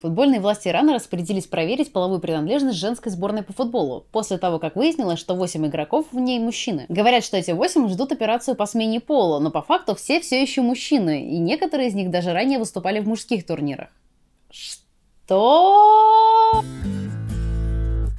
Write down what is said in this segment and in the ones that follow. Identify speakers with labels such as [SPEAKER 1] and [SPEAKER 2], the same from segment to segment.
[SPEAKER 1] Футбольные власти Ирана распорядились проверить половую принадлежность женской сборной по футболу, после того, как выяснилось, что 8 игроков в ней мужчины. Говорят, что эти 8 ждут операцию по смене пола, но по факту все все еще мужчины, и некоторые из них даже ранее выступали в мужских турнирах. Что?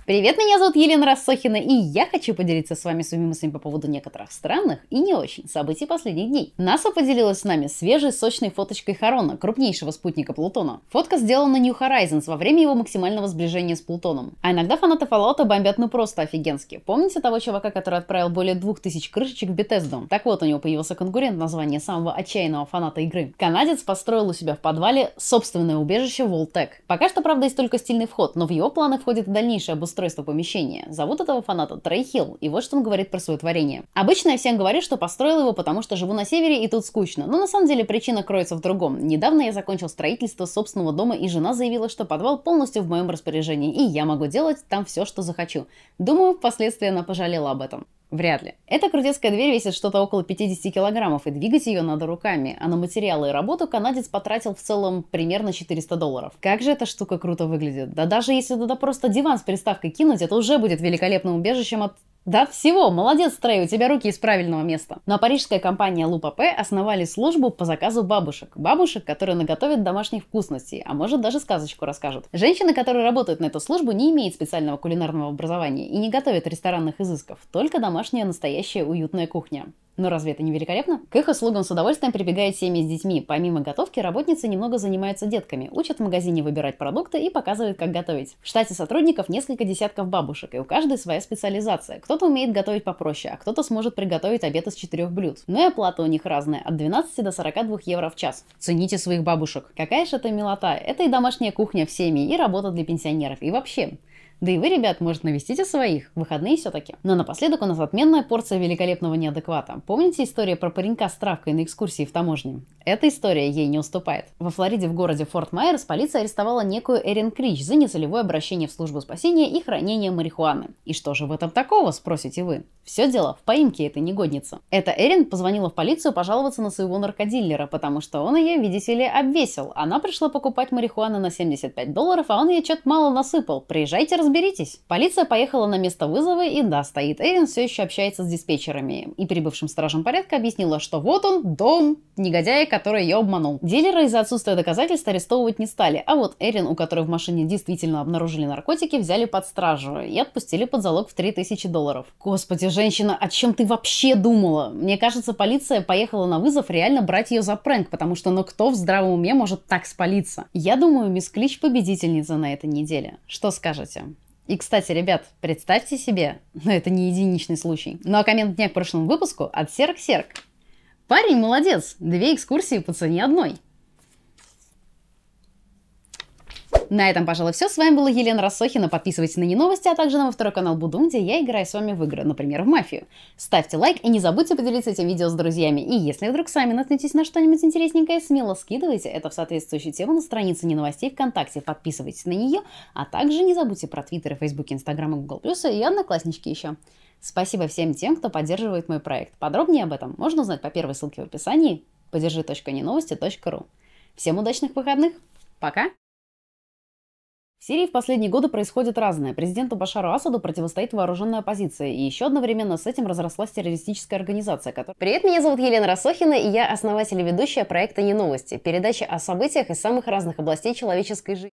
[SPEAKER 1] Привет, меня зовут Елена Рассохина, и я хочу поделиться с вами своими мыслями по поводу некоторых странных и не очень событий последних дней. НАСА поделилась с нами свежей сочной фоточкой Харона, крупнейшего спутника Плутона. Фотка сделана New Horizons во время его максимального сближения с Плутоном. А иногда фанаты Fallout бомбят ну просто офигенски. Помните того чувака, который отправил более двух тысяч крышечек в Bethesda? Так вот, у него появился конкурент названия самого отчаянного фаната игры. Канадец построил у себя в подвале собственное убежище Волтек. Пока что, правда, есть только стильный вход, но в его планы входит и дальнейшее обустройство обустройства помещения. Зовут этого фаната Трей Хилл, и вот что он говорит про свое творение. Обычно я всем говорю, что построил его, потому что живу на севере и тут скучно, но на самом деле причина кроется в другом. Недавно я закончил строительство собственного дома, и жена заявила, что подвал полностью в моем распоряжении, и я могу делать там все, что захочу. Думаю, впоследствии она пожалела об этом. Вряд ли. Эта крутецкая дверь весит что-то около 50 килограммов, и двигать ее надо руками. А на материалы и работу канадец потратил в целом примерно 400 долларов. Как же эта штука круто выглядит. Да даже если туда просто диван с приставкой кинуть, это уже будет великолепным убежищем от да всего, молодец, Трей, у тебя руки из правильного места. Ну а парижская компания Лупапе основали службу по заказу бабушек. Бабушек, которые наготовят домашних вкусностей, а может даже сказочку расскажут. Женщины, которые работают на эту службу, не имеют специального кулинарного образования и не готовят ресторанных изысков, только домашняя настоящая уютная кухня. Но разве это не великолепно? К их услугам с удовольствием прибегают семьи с детьми. Помимо готовки, работницы немного занимаются детками, учат в магазине выбирать продукты и показывают, как готовить. В штате сотрудников несколько десятков бабушек, и у каждой своя специализация. Кто-то умеет готовить попроще, а кто-то сможет приготовить обед из четырех блюд. Но ну и оплата у них разная, от 12 до 42 евро в час. Цените своих бабушек. Какая же это милота. Это и домашняя кухня в семье, и работа для пенсионеров, и вообще. Да и вы, ребят, может, навестите своих. Выходные все-таки. Но напоследок у нас отменная порция великолепного неадеквата. Помните историю про паренька с травкой на экскурсии в таможне? Эта история ей не уступает. Во Флориде в городе Форт Майерс полиция арестовала некую Эрин Крич за нецелевое обращение в службу спасения и хранение марихуаны. И что же в этом такого, спросите вы? Все дело в поимке этой негодницы. Эта Эрин позвонила в полицию пожаловаться на своего наркодиллера, потому что он ее, видите ли, обвесил. Она пришла покупать марихуану на 75 долларов, а он ее что-то мало насыпал. Приезжайте, разбирайтесь Разберитесь. Полиция поехала на место вызова, и да, стоит Эрин все еще общается с диспетчерами. И прибывшим стражем порядка объяснила, что вот он, дом негодяя, который ее обманул. Дилера из-за отсутствия доказательств арестовывать не стали, а вот Эрин, у которой в машине действительно обнаружили наркотики, взяли под стражу и отпустили под залог в 3000 долларов. Господи, женщина, о чем ты вообще думала? Мне кажется, полиция поехала на вызов реально брать ее за пранк, потому что ну кто в здравом уме может так спалиться? Я думаю, мисс Клич победительница на этой неделе. Что скажете? И, кстати, ребят, представьте себе, но ну, это не единичный случай. Ну а коммент дня к прошлому выпуску от Серк Серк. Парень молодец, две экскурсии по цене одной. На этом, пожалуй, все. С вами была Елена Рассохина. Подписывайтесь на Неновости, а также на мой второй канал Будум, где я играю с вами в игры, например, в мафию. Ставьте лайк и не забудьте поделиться этим видео с друзьями. И если вдруг сами наткнетесь на что-нибудь интересненькое, смело скидывайте это в соответствующую тему на странице Неновостей ВКонтакте. Подписывайтесь на нее, а также не забудьте про Твиттер, Фейсбук, Инстаграм и Плюс и Однокласснички еще. Спасибо всем тем, кто поддерживает мой проект. Подробнее об этом можно узнать по первой ссылке в описании подержи.неновости.ру. Всем удачных выходных! Пока! Сирии в последние годы происходит разное. Президенту Башару Асаду противостоит вооруженная оппозиция, и еще одновременно с этим разрослась террористическая организация, которая... Привет, меня зовут Елена Расохина, и я основатель и ведущая проекта «Не новости» — передачи о событиях из самых разных областей человеческой жизни.